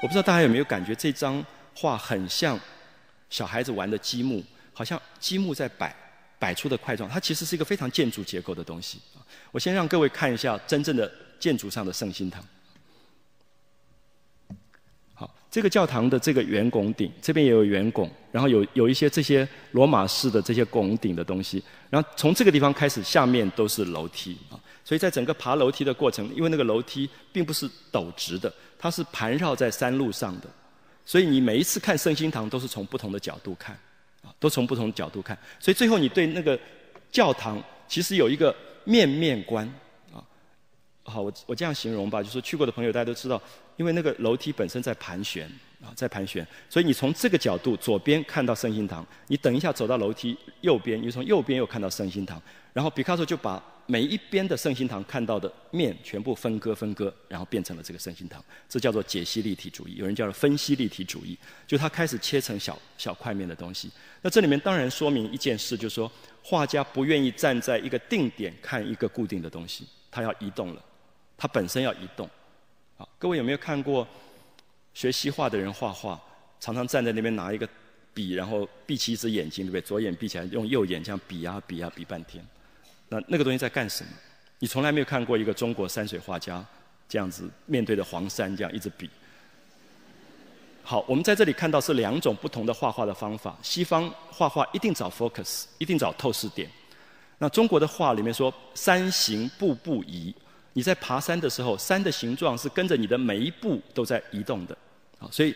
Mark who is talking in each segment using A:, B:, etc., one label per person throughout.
A: 我不知道大家有没有感觉这张画很像小孩子玩的积木，好像积木在摆摆出的块状，它其实是一个非常建筑结构的东西。我先让各位看一下真正的建筑上的圣心堂。好，这个教堂的这个圆拱顶，这边也有圆拱，然后有有一些这些罗马式的这些拱顶的东西，然后从这个地方开始，下面都是楼梯啊。所以在整个爬楼梯的过程，因为那个楼梯并不是陡直的，它是盘绕在山路上的，所以你每一次看圣心堂都是从不同的角度看，啊，都从不同的角度看，所以最后你对那个教堂其实有一个面面观，啊，好，我我这样形容吧，就是去过的朋友大家都知道，因为那个楼梯本身在盘旋。啊，在盘旋，所以你从这个角度左边看到圣心堂，你等一下走到楼梯右边，你从右边又看到圣心堂。然后毕卡索就把每一边的圣心堂看到的面全部分割分割，然后变成了这个圣心堂。这叫做解析立体主义，有人叫做分析立体主义，就它他开始切成小小块面的东西。那这里面当然说明一件事，就是说画家不愿意站在一个定点看一个固定的东西，他要移动了，他本身要移动。好，各位有没有看过？学西画的人画画，常常站在那边拿一个笔，然后闭起一只眼睛，对不对？左眼闭起来，用右眼这样比呀比呀比半天。那那个东西在干什么？你从来没有看过一个中国山水画家这样子面对着黄山这样一直比。好，我们在这里看到是两种不同的画画的方法。西方画画一定找 focus，一定找透视点。那中国的画里面说“山行步步移”。你在爬山的时候，山的形状是跟着你的每一步都在移动的，啊，所以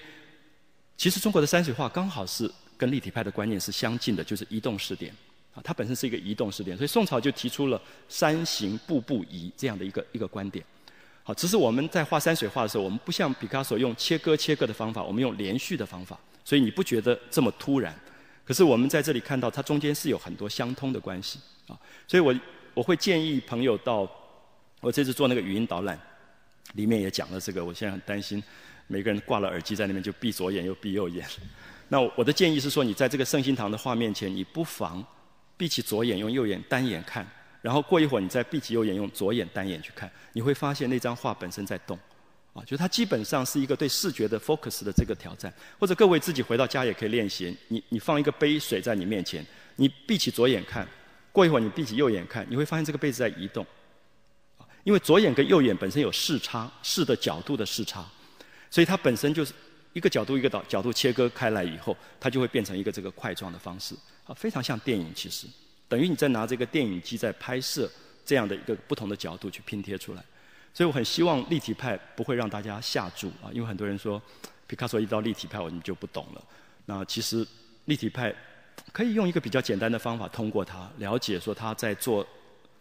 A: 其实中国的山水画刚好是跟立体派的观念是相近的，就是移动试点，啊，它本身是一个移动试点，所以宋朝就提出了“山行步步移”这样的一个一个观点，好，只是我们在画山水画的时候，我们不像毕加索用切割切割的方法，我们用连续的方法，所以你不觉得这么突然，可是我们在这里看到，它中间是有很多相通的关系，啊，所以我我会建议朋友到。我这次做那个语音导览，里面也讲了这个。我现在很担心，每个人挂了耳机在那边就闭左眼又闭右眼。那我的建议是说，你在这个圣心堂的画面前，你不妨闭起左眼用右眼单眼看，然后过一会儿你再闭起右眼用左眼单眼去看，你会发现那张画本身在动。啊，就是它基本上是一个对视觉的 focus 的这个挑战。或者各位自己回到家也可以练习，你你放一个杯水在你面前，你闭起左眼看，过一会儿你闭起右眼看，你会发现这个杯子在移动。因为左眼跟右眼本身有视差，视的角度的视差，所以它本身就是一个角度一个角角度切割开来以后，它就会变成一个这个块状的方式，啊，非常像电影，其实等于你在拿这个电影机在拍摄这样的一个不同的角度去拼贴出来，所以我很希望立体派不会让大家下注啊，因为很多人说，皮卡索一到立体派我们就不懂了，那其实立体派可以用一个比较简单的方法通过它了解说他在做。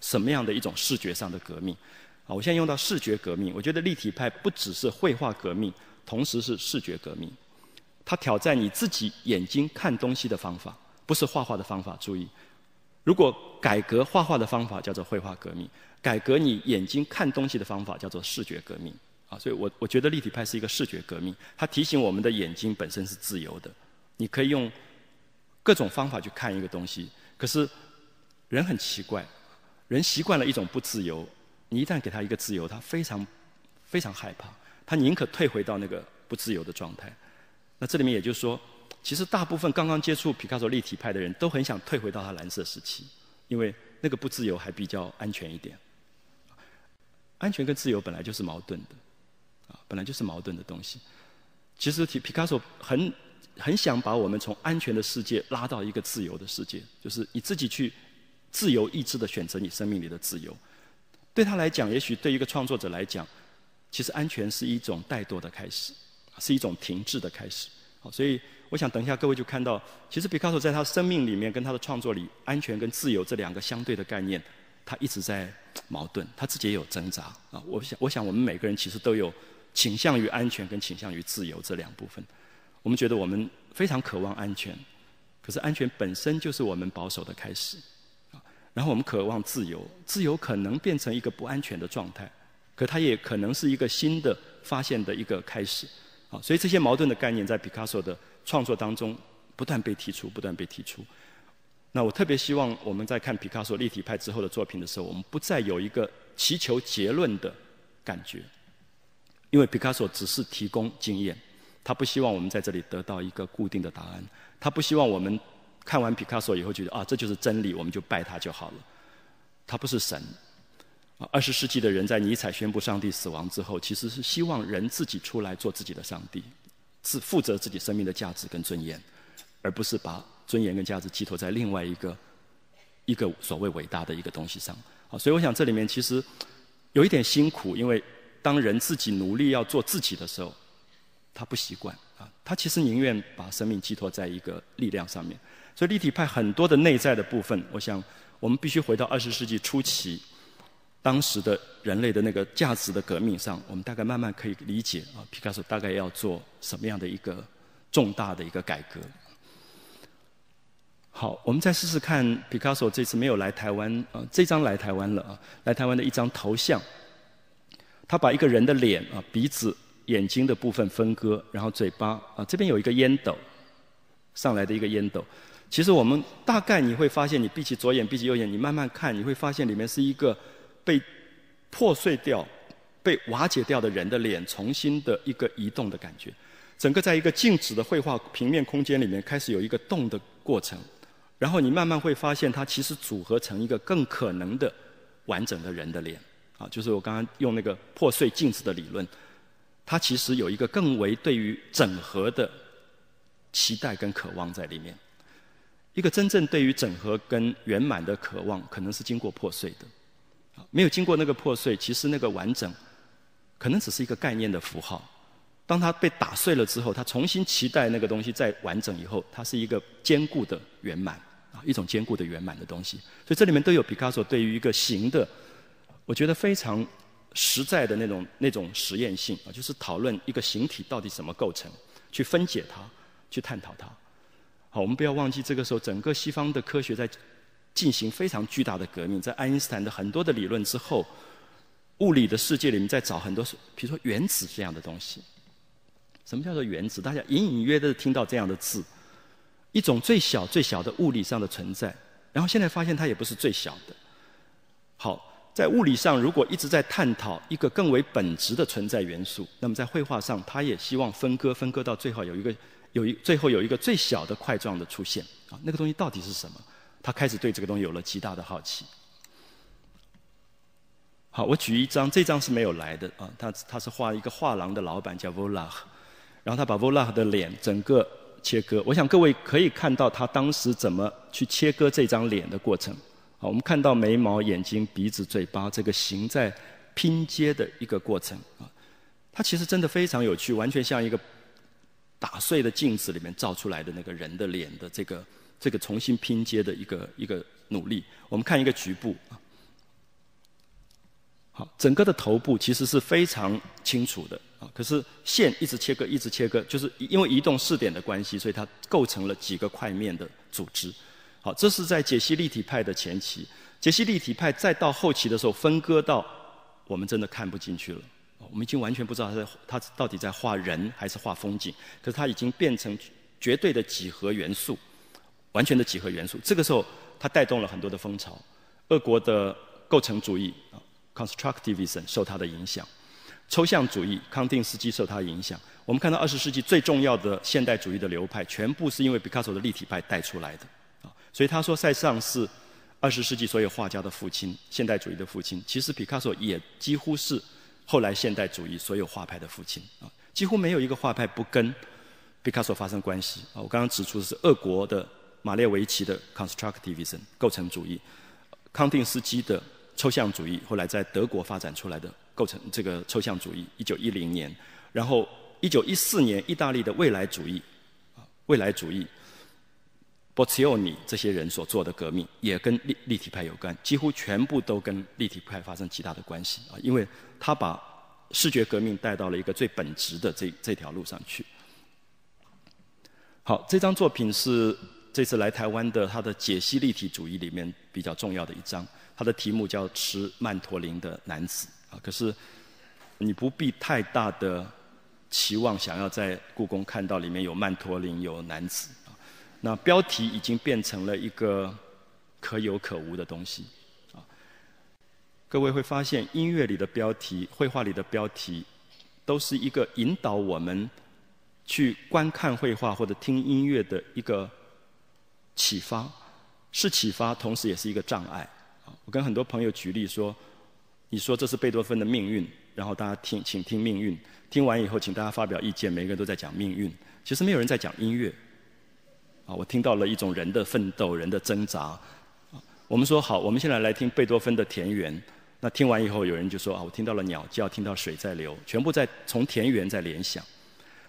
A: 什么样的一种视觉上的革命？啊，我现在用到视觉革命。我觉得立体派不只是绘画革命，同时是视觉革命。它挑战你自己眼睛看东西的方法，不是画画的方法。注意，如果改革画画的方法叫做绘画革命，改革你眼睛看东西的方法叫做视觉革命。啊，所以我我觉得立体派是一个视觉革命。它提醒我们的眼睛本身是自由的，你可以用各种方法去看一个东西。可是人很奇怪。人习惯了一种不自由，你一旦给他一个自由，他非常非常害怕，他宁可退回到那个不自由的状态。那这里面也就是说，其实大部分刚刚接触皮卡索立体派的人都很想退回到他蓝色时期，因为那个不自由还比较安全一点。安全跟自由本来就是矛盾的，啊，本来就是矛盾的东西。其实皮皮卡索很很想把我们从安全的世界拉到一个自由的世界，就是你自己去。自由意志的选择，你生命里的自由，对他来讲，也许对一个创作者来讲，其实安全是一种怠惰的开始，是一种停滞的开始。好，所以我想等一下各位就看到，其实毕卡索在他生命里面跟他的创作里，安全跟自由这两个相对的概念，他一直在矛盾，他自己也有挣扎啊。我想，我想我们每个人其实都有倾向于安全跟倾向于自由这两部分。我们觉得我们非常渴望安全，可是安全本身就是我们保守的开始。然后我们渴望自由，自由可能变成一个不安全的状态，可它也可能是一个新的发现的一个开始。好，所以这些矛盾的概念在毕卡索的创作当中不断被提出，不断被提出。那我特别希望我们在看毕卡索立体派之后的作品的时候，我们不再有一个祈求结论的感觉，因为毕卡索只是提供经验，他不希望我们在这里得到一个固定的答案，他不希望我们。看完皮卡索以后，觉得啊，这就是真理，我们就拜他就好了。他不是神。啊，二十世纪的人在尼采宣布上帝死亡之后，其实是希望人自己出来做自己的上帝，自负责自己生命的价值跟尊严，而不是把尊严跟价值寄托在另外一个一个所谓伟大的一个东西上。啊，所以我想这里面其实有一点辛苦，因为当人自己努力要做自己的时候，他不习惯。他其实宁愿把生命寄托在一个力量上面，所以立体派很多的内在的部分，我想我们必须回到二十世纪初期，当时的人类的那个价值的革命上，我们大概慢慢可以理解啊，皮卡索大概要做什么样的一个重大的一个改革。好，我们再试试看皮卡索这次没有来台湾，呃，这张来台湾了啊，来台湾的一张头像，他把一个人的脸啊鼻子。眼睛的部分分割，然后嘴巴啊，这边有一个烟斗，上来的一个烟斗。其实我们大概你会发现，你闭起左眼，闭起右眼，你慢慢看，你会发现里面是一个被破碎掉、被瓦解掉的人的脸，重新的一个移动的感觉。整个在一个静止的绘画平面空间里面，开始有一个动的过程。然后你慢慢会发现，它其实组合成一个更可能的完整的人的脸。啊，就是我刚刚用那个破碎镜子的理论。它其实有一个更为对于整合的期待跟渴望在里面，一个真正对于整合跟圆满的渴望，可能是经过破碎的，没有经过那个破碎，其实那个完整，可能只是一个概念的符号。当它被打碎了之后，它重新期待那个东西再完整以后，它是一个坚固的圆满，啊，一种坚固的圆满的东西。所以这里面都有毕加索对于一个形的，我觉得非常。实在的那种那种实验性啊，就是讨论一个形体到底怎么构成，去分解它，去探讨它。好，我们不要忘记，这个时候整个西方的科学在进行非常巨大的革命，在爱因斯坦的很多的理论之后，物理的世界里面在找很多是，比如说原子这样的东西。什么叫做原子？大家隐隐约约听到这样的字，一种最小最小的物理上的存在。然后现在发现它也不是最小的。好。在物理上，如果一直在探讨一个更为本质的存在元素，那么在绘画上，他也希望分割，分割到最后有一个有一最后有一个最小的块状的出现啊，那个东西到底是什么？他开始对这个东西有了极大的好奇。好，我举一张，这张是没有来的啊，他他是画一个画廊的老板叫 Vola，然后他把 Vola 的脸整个切割，我想各位可以看到他当时怎么去切割这张脸的过程。我们看到眉毛、眼睛、鼻子、嘴巴这个形在拼接的一个过程啊，它其实真的非常有趣，完全像一个打碎的镜子里面照出来的那个人的脸的这个这个重新拼接的一个一个努力。我们看一个局部啊，好，整个的头部其实是非常清楚的啊，可是线一直切割，一直切割，就是因为移动视点的关系，所以它构成了几个块面的组织。好，这是在解析立体派的前期。解析立体派再到后期的时候，分割到我们真的看不进去了。我们已经完全不知道他在他到底在画人还是画风景。可是他已经变成绝对的几何元素，完全的几何元素。这个时候，它带动了很多的风潮。俄国的构成主义 （Constructivism） 啊受它的影响，抽象主义康定斯基受他的受它影响。我们看到二十世纪最重要的现代主义的流派，全部是因为毕卡索的立体派带出来的。所以他说塞尚是二十世纪所有画家的父亲，现代主义的父亲。其实皮卡索也几乎是后来现代主义所有画派的父亲啊，几乎没有一个画派不跟皮卡索发生关系啊。我刚刚指出的是俄国的马列维奇的 Constructivism 构成主义，康定斯基的抽象主义，后来在德国发展出来的构成这个抽象主义，一九一零年，然后一九一四年意大利的未来主义，未来主义。不只有你这些人所做的革命，也跟立立体派有关，几乎全部都跟立体派发生极大的关系啊！因为他把视觉革命带到了一个最本质的这这条路上去。好，这张作品是这次来台湾的，他的解析立体主义里面比较重要的一张，它的题目叫《吃曼陀林的男子》啊。可是你不必太大的期望，想要在故宫看到里面有曼陀林有男子。那标题已经变成了一个可有可无的东西，啊，各位会发现音乐里的标题、绘画里的标题，都是一个引导我们去观看绘画或者听音乐的一个启发，是启发，同时也是一个障碍。啊，我跟很多朋友举例说，你说这是贝多芬的命运，然后大家听，请听命运，听完以后，请大家发表意见，每个人都在讲命运，其实没有人在讲音乐。啊，我听到了一种人的奋斗，人的挣扎。我们说好，我们现在来听贝多芬的《田园》。那听完以后，有人就说啊，我听到了鸟叫，听到水在流，全部在从《田园》在联想。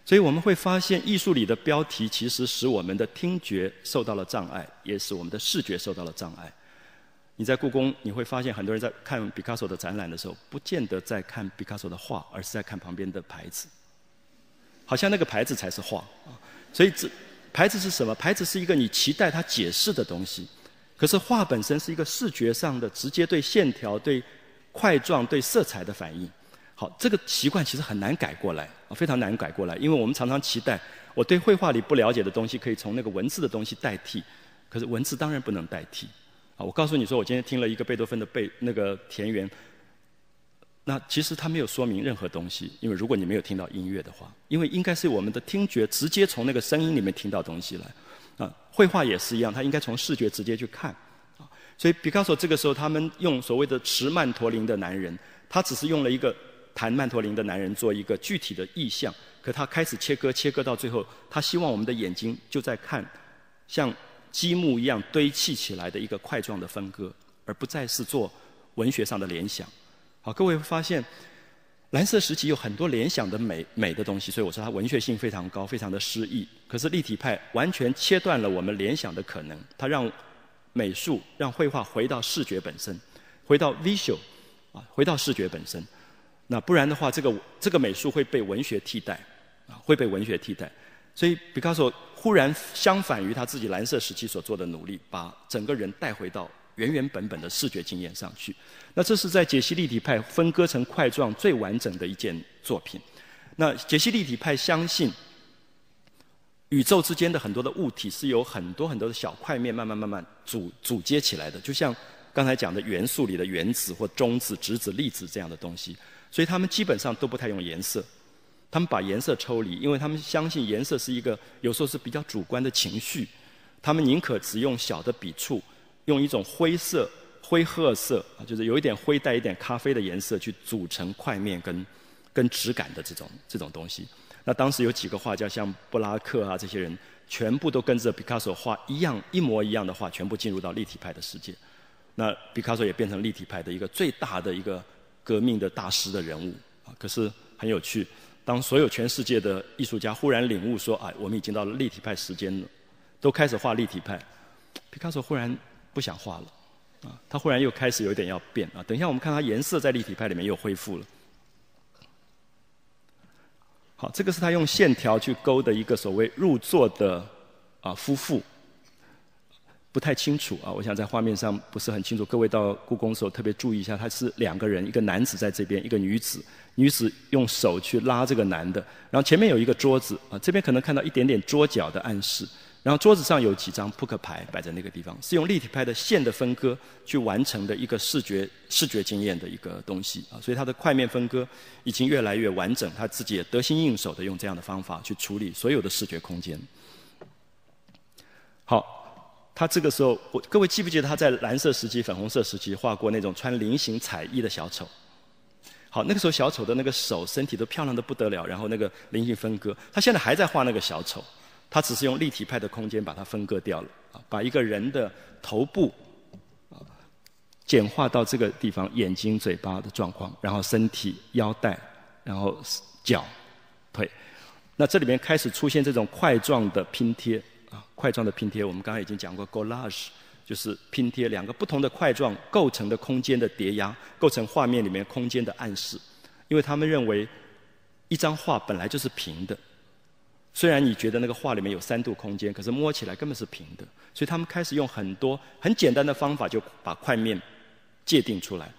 A: 所以我们会发现，艺术里的标题其实使我们的听觉受到了障碍，也使我们的视觉受到了障碍。你在故宫，你会发现很多人在看毕卡索的展览的时候，不见得在看毕卡索的画，而是在看旁边的牌子，好像那个牌子才是画啊。所以这。牌子是什么？牌子是一个你期待它解释的东西，可是画本身是一个视觉上的直接对线条、对块状、对色彩的反应。好，这个习惯其实很难改过来，非常难改过来，因为我们常常期待我对绘画里不了解的东西可以从那个文字的东西代替，可是文字当然不能代替。啊，我告诉你说，我今天听了一个贝多芬的贝那个田园。那其实他没有说明任何东西，因为如果你没有听到音乐的话，因为应该是我们的听觉直接从那个声音里面听到东西来。啊，绘画也是一样，他应该从视觉直接去看。啊，所以毕加索这个时候，他们用所谓的持曼陀林的男人，他只是用了一个弹曼陀林的男人做一个具体的意象。可他开始切割，切割到最后，他希望我们的眼睛就在看，像积木一样堆砌起来的一个块状的分割，而不再是做文学上的联想。好，各位会发现，蓝色时期有很多联想的美美的东西，所以我说它文学性非常高，非常的诗意。可是立体派完全切断了我们联想的可能，它让美术、让绘画回到视觉本身，回到 visual 啊，回到视觉本身。那不然的话，这个这个美术会被文学替代啊，会被文学替代。所以毕加索忽然相反于他自己蓝色时期所做的努力，把整个人带回到。原原本本的视觉经验上去，那这是在解析立体派分割成块状最完整的一件作品。那解析立体派相信，宇宙之间的很多的物体是由很多很多的小块面慢慢慢慢组组接起来的，就像刚才讲的元素里的原子或中子、质子、粒子这样的东西。所以他们基本上都不太用颜色，他们把颜色抽离，因为他们相信颜色是一个有时候是比较主观的情绪，他们宁可只用小的笔触。用一种灰色、灰褐色啊，就是有一点灰带一点咖啡的颜色，去组成块面跟，跟质感的这种这种东西。那当时有几个画家，像布拉克啊这些人，全部都跟着毕卡索画一样一模一样的画，全部进入到立体派的世界。那毕卡索也变成立体派的一个最大的一个革命的大师的人物啊。可是很有趣，当所有全世界的艺术家忽然领悟说：“哎，我们已经到了立体派时间了”，都开始画立体派，毕卡索忽然。不想画了，啊，他忽然又开始有点要变啊。等一下，我们看他颜色在立体派里面又恢复了。好，这个是他用线条去勾的一个所谓入座的啊夫妇，不太清楚啊。我想在画面上不是很清楚。各位到故宫的时候特别注意一下，他是两个人，一个男子在这边，一个女子，女子用手去拉这个男的，然后前面有一个桌子啊，这边可能看到一点点桌角的暗示。然后桌子上有几张扑克牌摆在那个地方，是用立体拍的线的分割去完成的一个视觉视觉经验的一个东西啊，所以它的块面分割已经越来越完整，他自己也得心应手的用这样的方法去处理所有的视觉空间。好，他这个时候，我各位记不记得他在蓝色时期、粉红色时期画过那种穿菱形彩衣的小丑？好，那个时候小丑的那个手、身体都漂亮的不得了，然后那个菱形分割，他现在还在画那个小丑。他只是用立体派的空间把它分割掉了，啊，把一个人的头部，啊，简化到这个地方，眼睛、嘴巴的状况，然后身体、腰带，然后脚、腿。那这里面开始出现这种块状的拼贴，啊，块状的拼贴，我们刚刚已经讲过，collage 就是拼贴两个不同的块状构成的空间的叠压，构成画面里面空间的暗示。因为他们认为，一张画本来就是平的。虽然你觉得那个画里面有三度空间，可是摸起来根本是平的，所以他们开始用很多很简单的方法，就把块面界定出来。